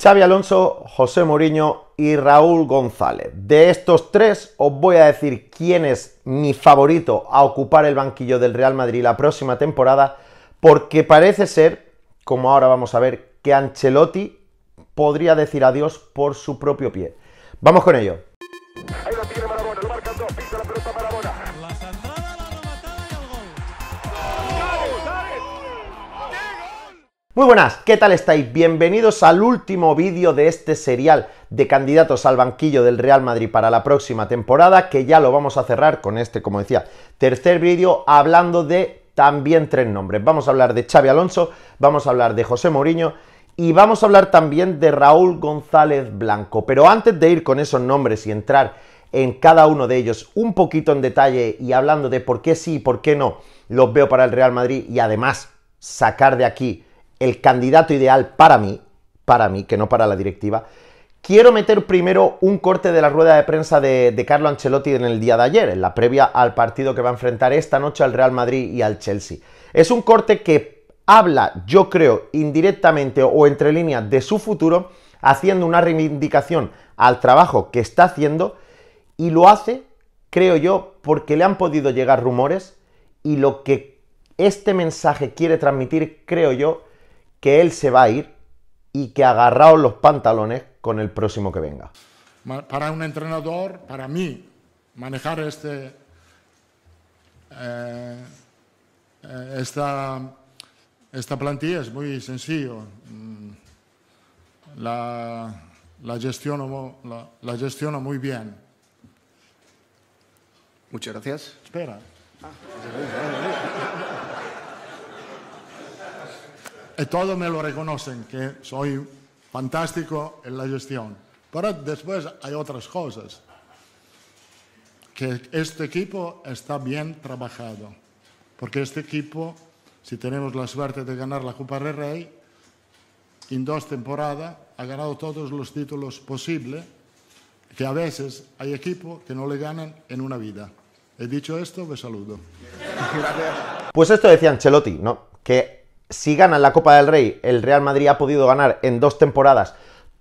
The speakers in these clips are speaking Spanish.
Xavi Alonso, José Mourinho y Raúl González. De estos tres os voy a decir quién es mi favorito a ocupar el banquillo del Real Madrid la próxima temporada, porque parece ser, como ahora vamos a ver, que Ancelotti podría decir adiós por su propio pie. Vamos con ello. Muy buenas, ¿qué tal estáis? Bienvenidos al último vídeo de este serial de candidatos al banquillo del Real Madrid para la próxima temporada, que ya lo vamos a cerrar con este, como decía, tercer vídeo hablando de también tres nombres. Vamos a hablar de Xavi Alonso, vamos a hablar de José Mourinho y vamos a hablar también de Raúl González Blanco. Pero antes de ir con esos nombres y entrar en cada uno de ellos un poquito en detalle y hablando de por qué sí y por qué no los veo para el Real Madrid y además sacar de aquí el candidato ideal para mí, para mí, que no para la directiva, quiero meter primero un corte de la rueda de prensa de, Carlo Ancelotti en el día de ayer, en la previa al partido que va a enfrentar esta noche al Real Madrid y al Chelsea. Es un corte que habla, yo creo, indirectamente o entre líneas de su futuro, haciendo una reivindicación al trabajo que está haciendo y lo hace, creo yo, porque le han podido llegar rumores y lo que este mensaje quiere transmitir, creo yo, que él se va a ir y que agarraos los pantalones con el próximo que venga. Para un entrenador, para mí, manejar este, eh, eh, esta, plantilla es muy sencillo. Mm, la, la, gestiono, la, muy bien. Muchas gracias. Espera. Ah y todos me lo reconocen, que soy fantástico en la gestión. Pero después hay otras cosas, que este equipo está bien trabajado, porque este equipo, si tenemos la suerte de ganar la Copa del Rey, en dos temporadas ha ganado todos los títulos posibles, que a veces hay equipos que no le ganan en una vida. He dicho esto, me saludo. Pues esto decía Ancelotti, ¿no? Que si ganan la Copa del Rey, el Real Madrid ha podido ganar en dos temporadas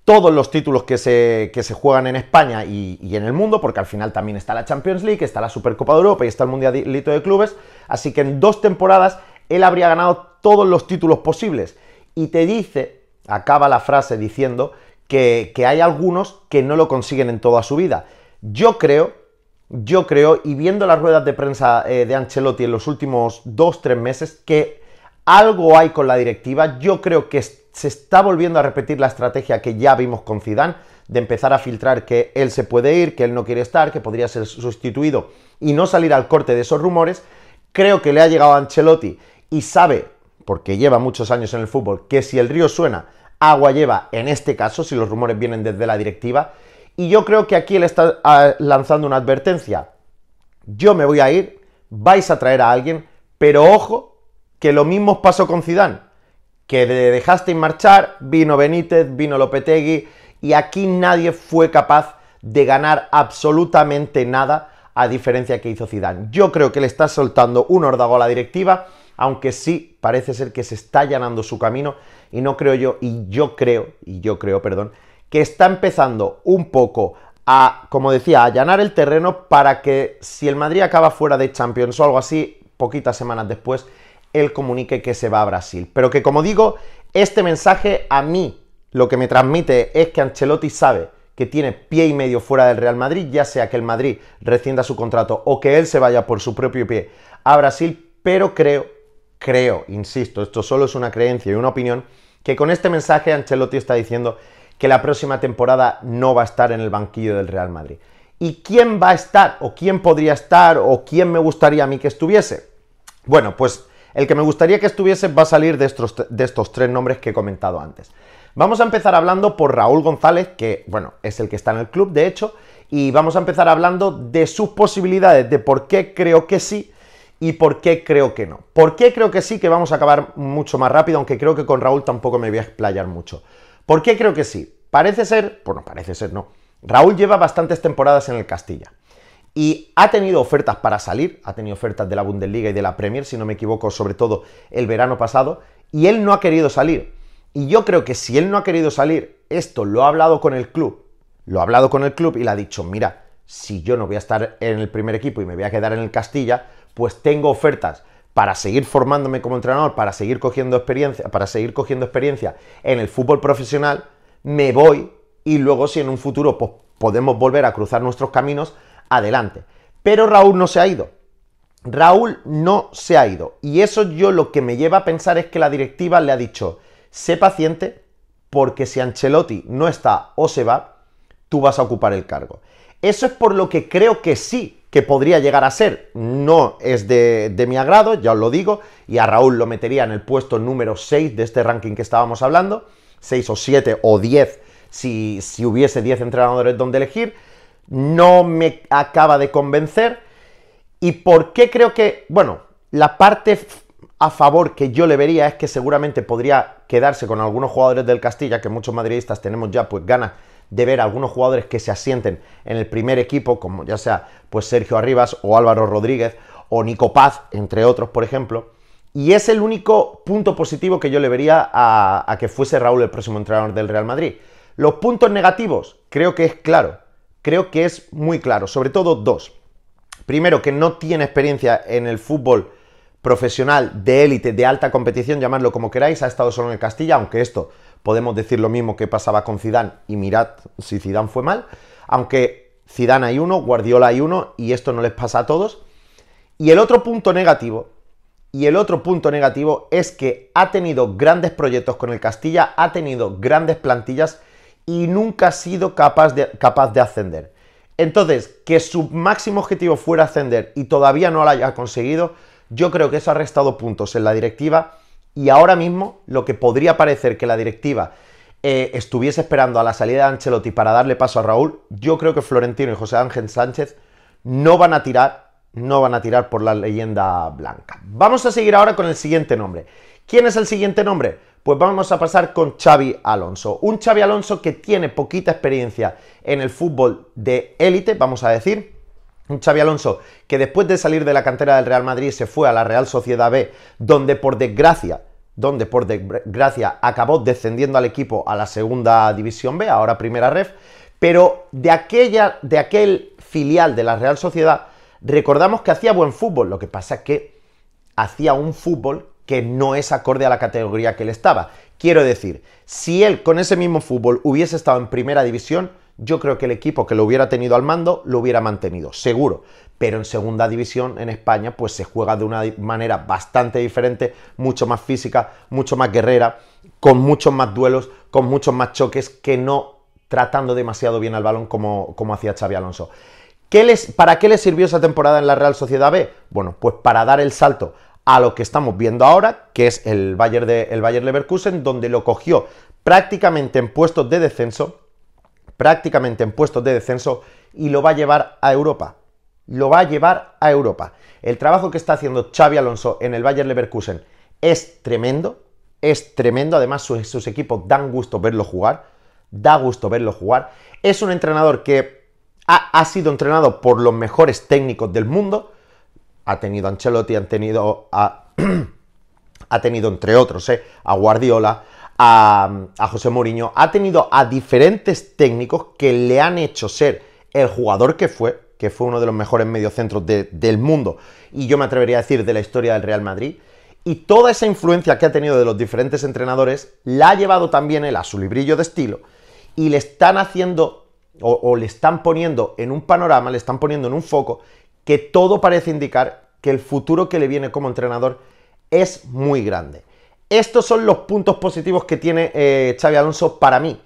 todos los títulos que se, juegan en España y, en el mundo, porque al final también está la Champions League, está la Supercopa de Europa y está el Mundialito de Clubes, así que en dos temporadas él habría ganado todos los títulos posibles. Y te dice, acaba la frase diciendo, que, que hay algunos que no lo consiguen en toda su vida. Yo creo, yo creo, y viendo las ruedas de prensa eh, de Ancelotti en los últimos dos, tres meses, que algo hay con la directiva. Yo creo que se está volviendo a repetir la estrategia que ya vimos con Zidane de empezar a filtrar que él se puede ir, que él no quiere estar, que podría ser sustituido y no salir al corte de esos rumores. Creo que le ha llegado a Ancelotti y sabe, porque lleva muchos años en el fútbol, que si el río suena, agua lleva en este caso, si los rumores vienen desde la directiva. Y yo creo que aquí él está ah, lanzando una advertencia. Yo me voy a ir, vais a traer a alguien, pero ojo que lo mismo pasó con Zidane, que le dejasteis marchar, vino Benítez, vino Lopetegui, y aquí nadie fue capaz de ganar absolutamente nada, a diferencia que hizo Zidane. Yo creo que le está soltando un hordago a la directiva, aunque sí parece ser que se está allanando su camino, y no creo yo, y yo creo, y yo creo, perdón, que está empezando un poco a, como decía, a allanar el terreno para que si el Madrid acaba fuera de Champions o algo así, poquitas semanas después, él comunique que se va a Brasil. Pero que como digo, este mensaje a mí lo que me transmite es que Ancelotti sabe que tiene pie y medio fuera del Real Madrid, ya sea que el Madrid recienda su contrato o que él se vaya por su propio pie a Brasil, pero creo, creo, insisto, esto solo es una creencia y una opinión, que con este mensaje Ancelotti está diciendo que la próxima temporada no va a estar en el banquillo del Real Madrid. ¿Y quién va a estar? ¿O quién podría estar? ¿O quién me gustaría a mí que estuviese? Bueno, pues el que me gustaría que estuviese va a salir de estos, de estos tres nombres que he comentado antes. Vamos a empezar hablando por Raúl González, que, bueno, es el que está en el club, de hecho, y vamos a empezar hablando de sus posibilidades, de por qué creo que sí y por qué creo que no. ¿Por qué creo que sí? Que vamos a acabar mucho más rápido, aunque creo que con Raúl tampoco me voy a explayar mucho. ¿Por qué creo que sí? Parece ser, bueno, parece ser no. Raúl lleva bastantes temporadas en el Castilla y ha tenido ofertas para salir, ha tenido ofertas de la Bundesliga y de la Premier, si no me equivoco, sobre todo el verano pasado, y él no ha querido salir. Y yo creo que si él no ha querido salir, esto lo ha hablado con el club, lo ha hablado con el club y le ha dicho, mira, si yo no voy a estar en el primer equipo y me voy a quedar en el Castilla, pues tengo ofertas para seguir formándome como entrenador, para seguir cogiendo experiencia, para seguir cogiendo experiencia en el fútbol profesional, me voy y luego si en un futuro pues, podemos volver a cruzar nuestros caminos, adelante. Pero Raúl no se ha ido. Raúl no se ha ido. Y eso yo lo que me lleva a pensar es que la directiva le ha dicho, sé paciente porque si Ancelotti no está o se va, tú vas a ocupar el cargo. Eso es por lo que creo que sí, que podría llegar a ser. No es de, mi agrado, ya os lo digo, y a Raúl lo metería en el puesto número 6 de este ranking que estábamos hablando, 6 o 7 o 10 si, si hubiese 10 entrenadores donde elegir no me acaba de convencer. ¿Y por qué creo que, bueno, la parte a favor que yo le vería es que seguramente podría quedarse con algunos jugadores del Castilla, que muchos madridistas tenemos ya pues ganas de ver algunos jugadores que se asienten en el primer equipo, como ya sea pues Sergio Arribas o Álvaro Rodríguez o Nico Paz, entre otros, por ejemplo. Y es el único punto positivo que yo le vería a que fuese Raúl el próximo entrenador del Real Madrid. Los puntos negativos, creo que es claro creo que es muy claro, sobre todo dos. Primero, que no tiene experiencia en el fútbol profesional de élite, de alta competición, llamadlo como queráis, ha estado solo en el Castilla, aunque esto podemos decir lo mismo que pasaba con Zidane y mirad si Zidane fue mal, aunque Zidane hay uno, Guardiola hay uno y esto no les pasa a todos. Y el otro punto negativo, y el otro punto negativo es que ha tenido grandes proyectos con el Castilla, ha tenido grandes plantillas y nunca ha sido capaz de, capaz de ascender. Entonces, que su máximo objetivo fuera ascender y todavía no lo haya conseguido, yo creo que eso ha restado puntos en la directiva y ahora mismo lo que podría parecer que la directiva eh, estuviese esperando a la salida de Ancelotti para darle paso a Raúl, yo creo que Florentino y José Ángel Sánchez no van a tirar, no van a tirar por la leyenda blanca. Vamos a seguir ahora con el siguiente nombre. ¿Quién es el siguiente nombre? Pues vamos a pasar con Xavi Alonso. Un Xavi Alonso que tiene poquita experiencia en el fútbol de élite, vamos a decir. Un Xavi Alonso que después de salir de la cantera del Real Madrid se fue a la Real Sociedad B, donde por desgracia donde por desgracia acabó descendiendo al equipo a la segunda división B, ahora primera ref, pero de, aquella, de aquel filial de la Real Sociedad recordamos que hacía buen fútbol, lo que pasa es que hacía un fútbol que no es acorde a la categoría que él estaba. Quiero decir, si él con ese mismo fútbol hubiese estado en primera división, yo creo que el equipo que lo hubiera tenido al mando lo hubiera mantenido, seguro. Pero en segunda división en España pues se juega de una manera bastante diferente, mucho más física, mucho más guerrera, con muchos más duelos, con muchos más choques que no tratando demasiado bien al balón como, hacía Xavi Alonso. ¿Para qué le sirvió esa temporada en la Real Sociedad B? Bueno, pues para dar el salto a lo que estamos viendo ahora, que es el Bayern, el Leverkusen, donde lo cogió prácticamente en puestos de descenso, prácticamente en puestos de descenso, y lo va a llevar a Europa. Lo va a llevar a Europa. El trabajo que está haciendo Xavi Alonso en el Bayern Leverkusen es tremendo, es tremendo, además sus, equipos dan gusto verlo jugar, da gusto verlo jugar. Es un entrenador que ha sido entrenado por los mejores técnicos del mundo, ha tenido a Ancelotti, han tenido a, ha tenido entre otros eh, a Guardiola, a, José Mourinho, ha tenido a diferentes técnicos que le han hecho ser el jugador que fue, que fue uno de los mejores mediocentros del mundo, y yo me atrevería a decir de la historia del Real Madrid, y toda esa influencia que ha tenido de los diferentes entrenadores la ha llevado también él a su librillo de estilo, y le están haciendo o le están poniendo en un panorama, le están poniendo en un foco que todo parece indicar que el futuro que le viene como entrenador es muy grande. Estos son los puntos positivos que tiene eh, Xavi Alonso para mí.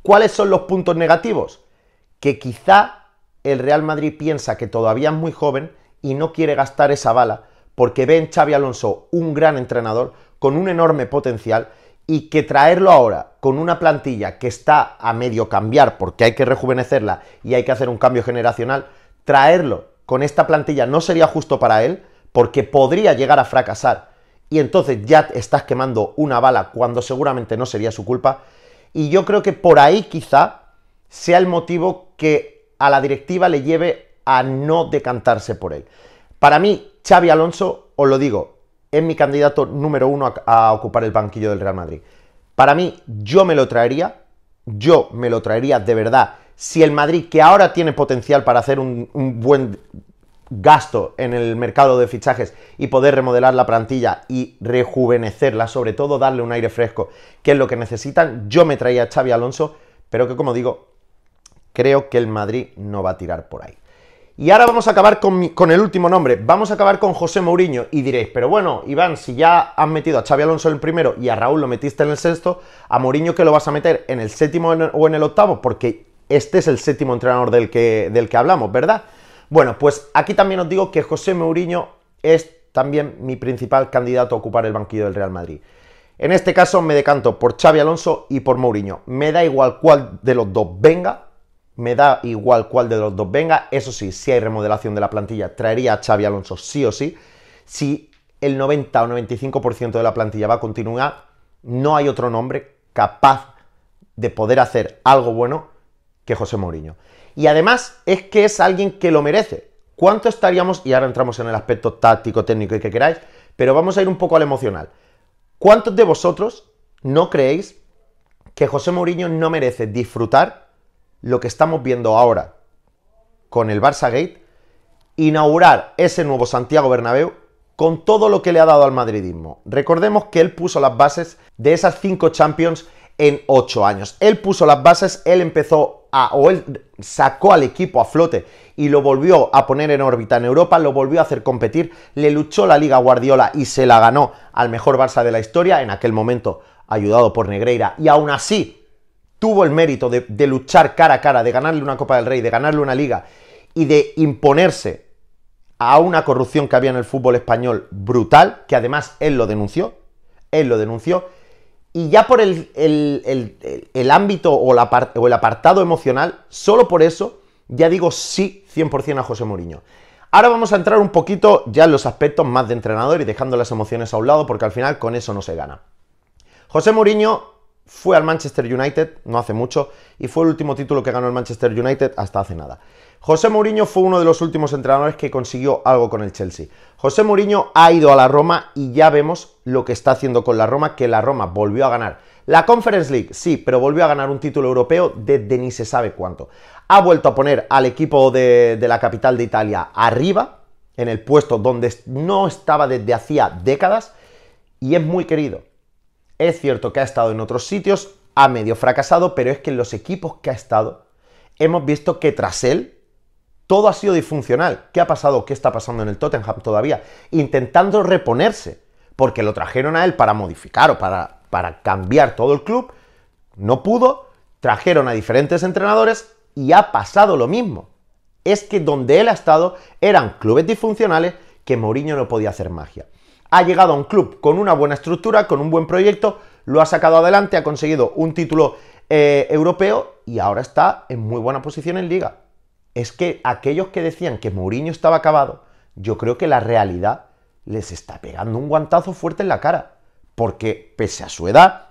¿Cuáles son los puntos negativos? Que quizá el Real Madrid piensa que todavía es muy joven y no quiere gastar esa bala porque ve en Xavi Alonso un gran entrenador con un enorme potencial y que traerlo ahora con una plantilla que está a medio cambiar porque hay que rejuvenecerla y hay que hacer un cambio generacional, traerlo con esta plantilla no sería justo para él porque podría llegar a fracasar. Y entonces ya estás quemando una bala cuando seguramente no sería su culpa. Y yo creo que por ahí quizá sea el motivo que a la directiva le lleve a no decantarse por él. Para mí, Xavi Alonso, os lo digo, es mi candidato número uno a, ocupar el banquillo del Real Madrid. Para mí, yo me lo traería, yo me lo traería de verdad si el Madrid, que ahora tiene potencial para hacer un, buen gasto en el mercado de fichajes y poder remodelar la plantilla y rejuvenecerla, sobre todo darle un aire fresco, que es lo que necesitan, yo me traía a Xavi Alonso, pero que como digo, creo que el Madrid no va a tirar por ahí. Y ahora vamos a acabar con, con, el último nombre. Vamos a acabar con José Mourinho. Y diréis, pero bueno, Iván, si ya has metido a Xavi Alonso en el primero y a Raúl lo metiste en el sexto, a Mourinho que lo vas a meter en el séptimo o en el octavo, porque este es el séptimo entrenador del que, del que hablamos, ¿verdad? Bueno, pues aquí también os digo que José Mourinho es también mi principal candidato a ocupar el banquillo del Real Madrid. En este caso me decanto por Xavi Alonso y por Mourinho. Me da igual cuál de los dos venga, me da igual cuál de los dos venga. Eso sí, si hay remodelación de la plantilla, traería a Xavi Alonso sí o sí. Si el 90 o 95% de la plantilla va a continuar, no hay otro nombre capaz de poder hacer algo bueno que José Mourinho. Y además es que es alguien que lo merece. ¿Cuánto estaríamos, y ahora entramos en el aspecto táctico, técnico y que queráis, pero vamos a ir un poco al emocional? ¿Cuántos de vosotros no creéis que José Mourinho no merece disfrutar lo que estamos viendo ahora con el Barça Gate, inaugurar ese nuevo Santiago Bernabéu con todo lo que le ha dado al madridismo? Recordemos que él puso las bases de esas cinco Champions en ocho años. Él puso las bases, él empezó o él sacó al equipo a flote y lo volvió a poner en órbita en Europa, lo volvió a hacer competir, le luchó la Liga Guardiola y se la ganó al mejor Barça de la historia, en aquel momento ayudado por Negreira, y aún así tuvo el mérito de luchar cara a cara, de ganarle una Copa del Rey, de ganarle una liga y de imponerse a una corrupción que había en el fútbol español brutal, que además él lo denunció, él lo denunció, y ya por el, ámbito o, o el apartado emocional, solo por eso, ya digo sí 100% a José Mourinho. Ahora vamos a entrar un poquito ya en los aspectos más de entrenador y dejando las emociones a un lado, porque al final con eso no se gana. José Mourinho fue al Manchester United no hace mucho y fue el último título que ganó el Manchester United hasta hace nada. José Mourinho fue uno de los últimos entrenadores que consiguió algo con el Chelsea. José Mourinho ha ido a la Roma y ya vemos lo que está haciendo con la Roma, que la Roma volvió a ganar. La Conference League, sí, pero volvió a ganar un título europeo desde ni se sabe cuánto. Ha vuelto a poner al equipo de, de la capital de Italia arriba, en el puesto donde no estaba desde hacía décadas, y es muy querido. Es cierto que ha estado en otros sitios, ha medio fracasado, pero es que en los equipos que ha estado, hemos visto que tras él todo ha sido disfuncional. ¿Qué ha pasado? ¿Qué está pasando en el Tottenham todavía? Intentando reponerse, porque lo trajeron a él para modificar o para, para cambiar todo el club. No pudo, trajeron a diferentes entrenadores y ha pasado lo mismo. Es que donde él ha estado eran clubes disfuncionales que Mourinho no podía hacer magia. Ha llegado a un club con una buena estructura, con un buen proyecto, lo ha sacado adelante, ha conseguido un título eh, europeo y ahora está en muy buena posición en liga es que aquellos que decían que Mourinho estaba acabado, yo creo que la realidad les está pegando un guantazo fuerte en la cara. Porque pese a su edad,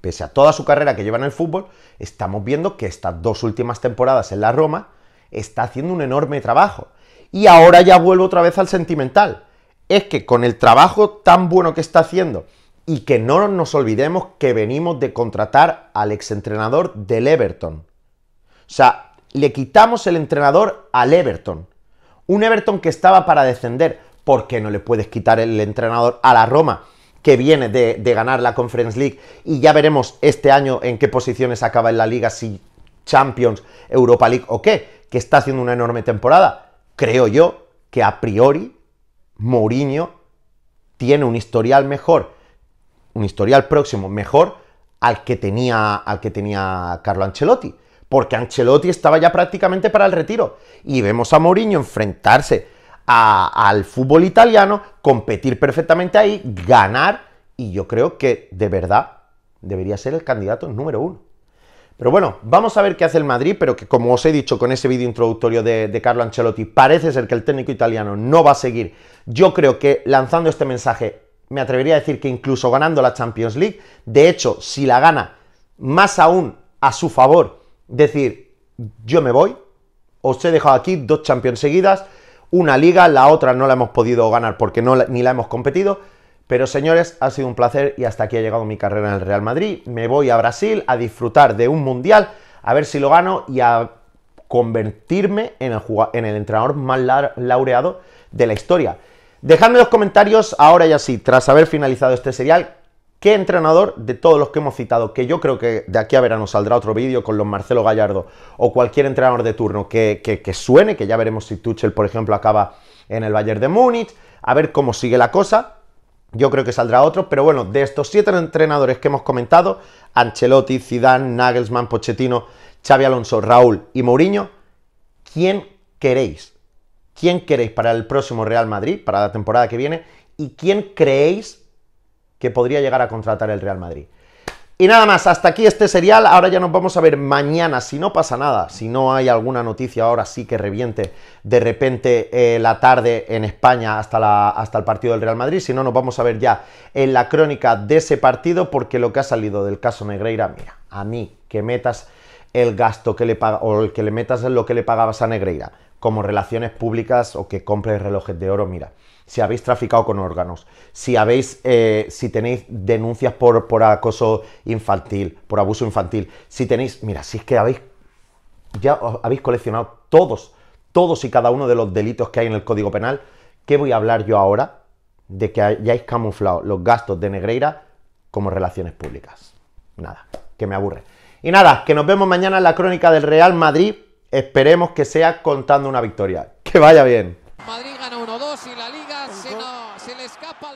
pese a toda su carrera que lleva en el fútbol, estamos viendo que estas dos últimas temporadas en la Roma está haciendo un enorme trabajo. Y ahora ya vuelvo otra vez al sentimental. Es que con el trabajo tan bueno que está haciendo y que no nos olvidemos que venimos de contratar al exentrenador del Everton. O sea, le quitamos el entrenador al Everton. Un Everton que estaba para descender. ¿Por qué no le puedes quitar el entrenador a la Roma? que viene de, ganar la Conference League y ya veremos este año en qué posiciones acaba en la liga, si Champions, Europa League o qué, que está haciendo una enorme temporada. Creo yo que a priori Mourinho tiene un historial mejor, un historial próximo mejor al que tenía, al que tenía Carlo Ancelotti porque Ancelotti estaba ya prácticamente para el retiro. Y vemos a Mourinho enfrentarse al fútbol italiano, competir perfectamente ahí, ganar, y yo creo que de verdad debería ser el candidato número uno. Pero bueno, vamos a ver qué hace el Madrid, pero que como os he dicho con ese vídeo introductorio de, Carlo Ancelotti, parece ser que el técnico italiano no va a seguir. Yo creo que lanzando este mensaje, me atrevería a decir que incluso ganando la Champions League, de hecho, si la gana, más aún a su favor, decir, yo me voy, os he dejado aquí dos Champions seguidas, una liga, la otra no la hemos podido ganar porque ni la hemos competido, pero señores, ha sido un placer y hasta aquí ha llegado mi carrera en el Real Madrid. Me voy a Brasil a disfrutar de un mundial, a ver si lo gano y a convertirme en el, entrenador más laureado de la historia. Dejadme los comentarios ahora y así tras haber finalizado este serial, ¿Qué entrenador de todos los que hemos citado, que yo creo que de aquí a verano saldrá otro vídeo con los Marcelo Gallardo o cualquier entrenador de turno que, suene, que ya veremos si Tuchel, por ejemplo, acaba en el Bayern de Múnich, a ver cómo sigue la cosa, yo creo que saldrá otro, pero bueno, de estos siete entrenadores que hemos comentado, Ancelotti, Zidane, Nagelsmann, Pochettino, Xavi Alonso, Raúl y Mourinho, ¿quién queréis? ¿Quién queréis para el próximo Real Madrid, para la temporada que viene? ¿Y quién creéis que podría llegar a contratar el Real Madrid. Y nada más, hasta aquí este serial. Ahora ya nos vamos a ver mañana, si no pasa nada, si no hay alguna noticia ahora sí que reviente de repente eh, la tarde en España hasta, hasta el partido del Real Madrid. Si no, nos vamos a ver ya en la crónica de ese partido, porque lo que ha salido del caso Negreira, mira, a mí que metas el gasto que le paga, o el que le metas lo que le pagabas a Negreira como relaciones públicas o que compres relojes de oro, mira si habéis traficado con órganos, si habéis, eh, si tenéis denuncias por, por acoso infantil, por abuso infantil, si tenéis, mira, si es que habéis, ya habéis coleccionado todos, todos y cada uno de los delitos que hay en el Código Penal, ¿qué voy a hablar yo ahora de que hayáis camuflado los gastos de Negreira como relaciones públicas? Nada, que me aburre. Y nada, que nos vemos mañana en la crónica del Real Madrid. Esperemos que sea contando una victoria. Que vaya bien. Madrid 2 y escapa